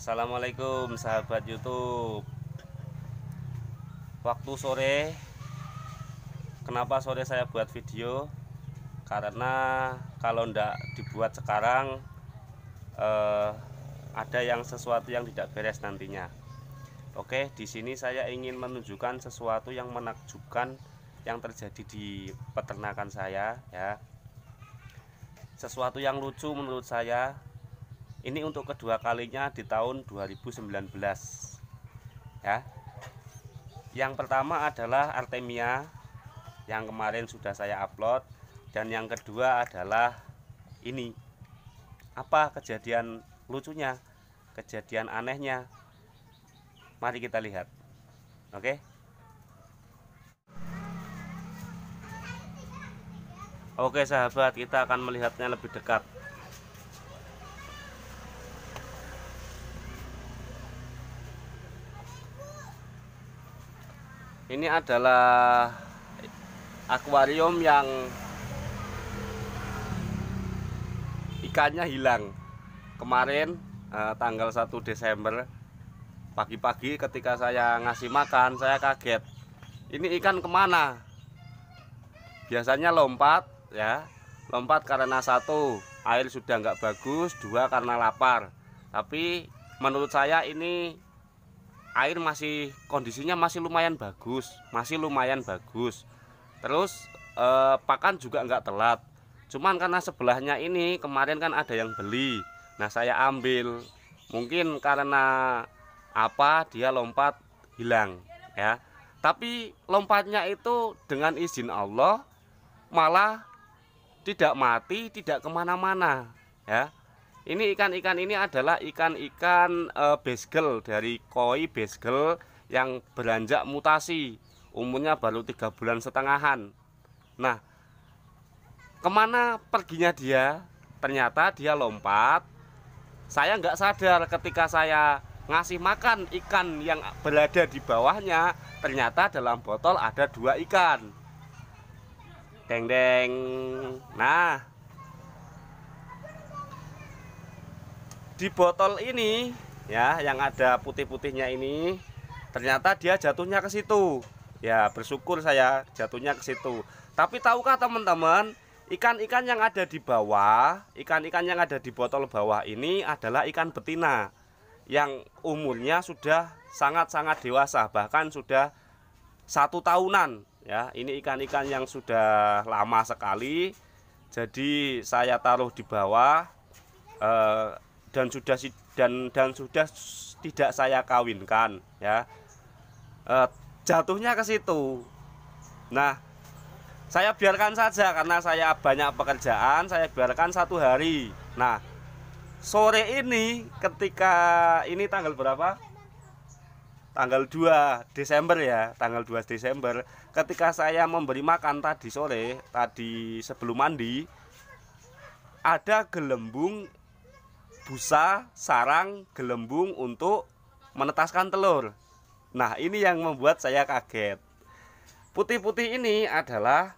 Assalamualaikum sahabat YouTube. Waktu sore. Kenapa sore saya buat video? Karena kalau tidak dibuat sekarang eh, ada yang sesuatu yang tidak beres nantinya. Oke, di sini saya ingin menunjukkan sesuatu yang menakjubkan yang terjadi di peternakan saya ya. Sesuatu yang lucu menurut saya ini untuk kedua kalinya di tahun 2019 ya yang pertama adalah artemia yang kemarin sudah saya upload dan yang kedua adalah ini apa kejadian lucunya kejadian anehnya mari kita lihat oke Oke sahabat, kita akan melihatnya lebih dekat. ini adalah akuarium yang ikannya hilang kemarin eh, tanggal 1 Desember pagi-pagi ketika saya ngasih makan saya kaget ini ikan kemana biasanya lompat ya lompat karena satu air sudah nggak bagus dua karena lapar tapi menurut saya ini air masih kondisinya masih lumayan bagus masih lumayan bagus terus eh, pakan juga enggak telat cuman karena sebelahnya ini kemarin kan ada yang beli nah saya ambil mungkin karena apa dia lompat hilang ya tapi lompatnya itu dengan izin Allah malah tidak mati tidak kemana-mana ya ini ikan-ikan ini adalah ikan-ikan eh, e, besgel dari koi besgel yang beranjak mutasi. Umurnya baru tiga bulan setengahan. Nah, kemana perginya dia? Ternyata dia lompat. Saya nggak sadar ketika saya ngasih makan ikan yang berada di bawahnya ternyata dalam botol ada dua ikan deng deng nah di botol ini ya yang ada putih-putihnya ini ternyata dia jatuhnya ke situ ya bersyukur saya jatuhnya ke situ tapi tahukah teman-teman ikan-ikan yang ada di bawah ikan-ikan yang ada di botol bawah ini adalah ikan betina yang umurnya sudah sangat-sangat dewasa bahkan sudah satu tahunan ya ini ikan-ikan yang sudah lama sekali jadi saya taruh di bawah eh, dan sudah dan dan sudah tidak saya kawinkan ya e, jatuhnya ke situ nah saya biarkan saja karena saya banyak pekerjaan saya biarkan satu hari nah sore ini ketika ini tanggal berapa tanggal 2 Desember ya tanggal 2 Desember ketika saya memberi makan tadi sore tadi sebelum mandi ada gelembung busa, sarang, gelembung untuk menetaskan telur. Nah, ini yang membuat saya kaget. Putih-putih ini adalah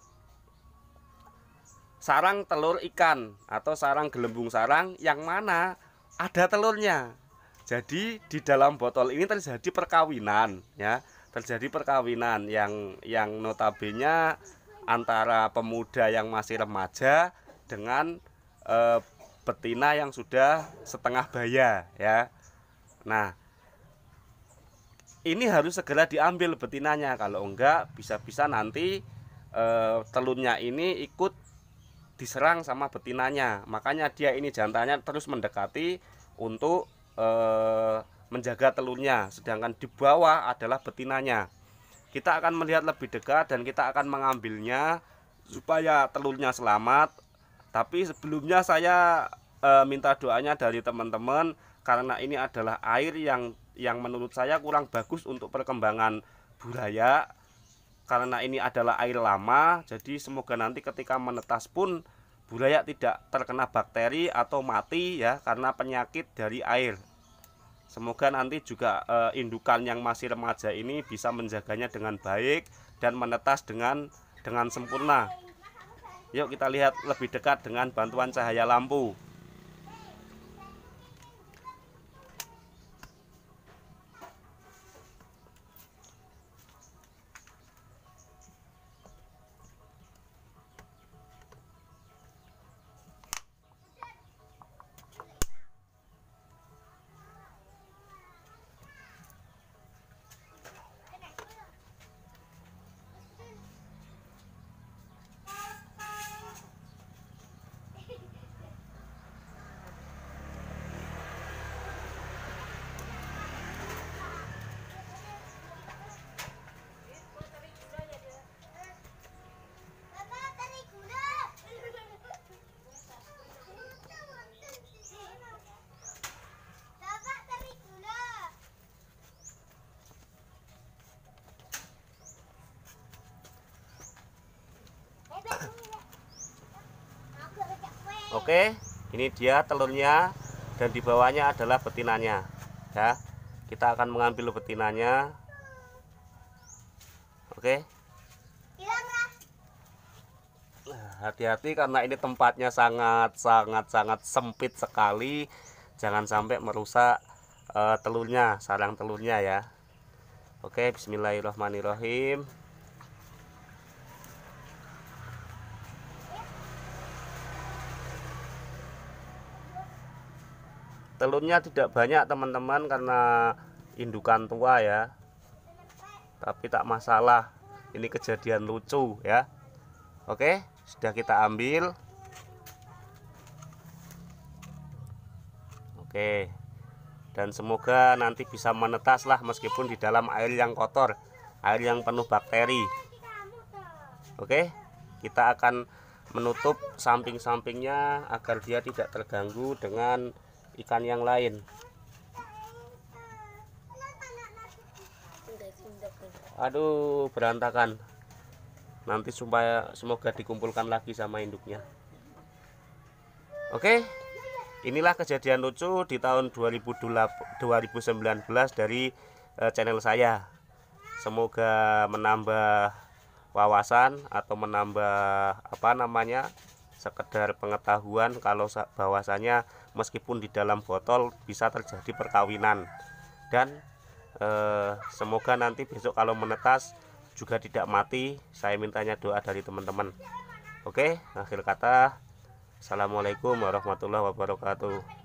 sarang telur ikan atau sarang gelembung sarang yang mana ada telurnya. Jadi di dalam botol ini terjadi perkawinan ya, terjadi perkawinan yang yang notabene antara pemuda yang masih remaja dengan e, betina yang sudah setengah baya ya. Nah, ini harus segera diambil betinanya kalau enggak bisa-bisa nanti e, eh, telurnya ini ikut diserang sama betinanya. Makanya dia ini jantannya terus mendekati untuk e, menjaga telurnya, sedangkan di bawah adalah betinanya. Kita akan melihat lebih dekat dan kita akan mengambilnya supaya telurnya selamat tapi sebelumnya saya e, minta doanya dari teman-teman karena ini adalah air yang yang menurut saya kurang bagus untuk perkembangan buraya karena ini adalah air lama jadi semoga nanti ketika menetas pun buraya tidak terkena bakteri atau mati ya karena penyakit dari air semoga nanti juga e, indukan yang masih remaja ini bisa menjaganya dengan baik dan menetas dengan dengan sempurna Yuk kita lihat lebih dekat dengan bantuan cahaya lampu. Oke, ini dia telurnya dan di bawahnya adalah betinanya. Ya. Kita akan mengambil betinanya. Oke. Nah, hati-hati karena ini tempatnya sangat sangat sangat sempit sekali. Jangan sampai merusak uh, telurnya, sarang telurnya ya. Oke, bismillahirrahmanirrahim. telurnya tidak banyak teman-teman karena indukan tua ya tapi tak masalah ini kejadian lucu ya oke sudah kita ambil oke dan semoga nanti bisa menetas lah meskipun di dalam air yang kotor air yang penuh bakteri oke kita akan menutup samping-sampingnya agar dia tidak terganggu dengan ikan yang lain aduh berantakan nanti supaya semoga dikumpulkan lagi sama induknya oke inilah kejadian lucu di tahun 2019 dari eh, channel saya semoga menambah wawasan atau menambah apa namanya sekedar pengetahuan kalau bahwasanya meskipun di dalam botol bisa terjadi perkawinan dan eh, semoga nanti besok kalau menetas juga tidak mati saya mintanya doa dari teman-teman oke akhir kata assalamualaikum warahmatullahi wabarakatuh